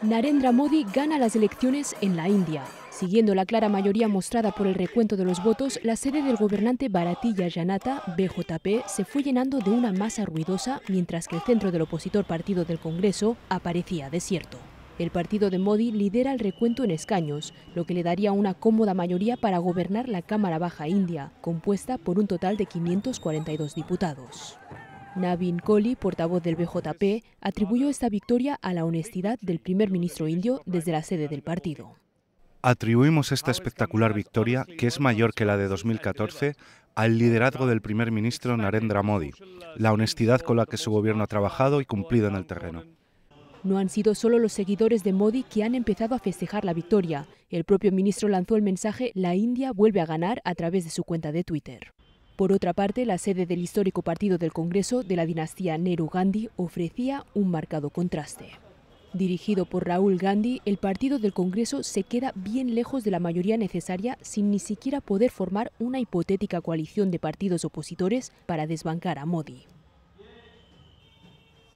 Narendra Modi gana las elecciones en la India. Siguiendo la clara mayoría mostrada por el recuento de los votos, la sede del gobernante Bharatiya Janata, BJP, se fue llenando de una masa ruidosa mientras que el centro del opositor partido del Congreso aparecía desierto. El partido de Modi lidera el recuento en escaños, lo que le daría una cómoda mayoría para gobernar la Cámara Baja India, compuesta por un total de 542 diputados. Navin Kohli, portavoz del BJP, atribuyó esta victoria a la honestidad del primer ministro indio desde la sede del partido. Atribuimos esta espectacular victoria, que es mayor que la de 2014, al liderazgo del primer ministro Narendra Modi, la honestidad con la que su gobierno ha trabajado y cumplido en el terreno. No han sido solo los seguidores de Modi que han empezado a festejar la victoria. El propio ministro lanzó el mensaje La India vuelve a ganar a través de su cuenta de Twitter. Por otra parte, la sede del histórico partido del Congreso de la dinastía Nehru Gandhi ofrecía un marcado contraste. Dirigido por Raúl Gandhi, el partido del Congreso se queda bien lejos de la mayoría necesaria sin ni siquiera poder formar una hipotética coalición de partidos opositores para desbancar a Modi.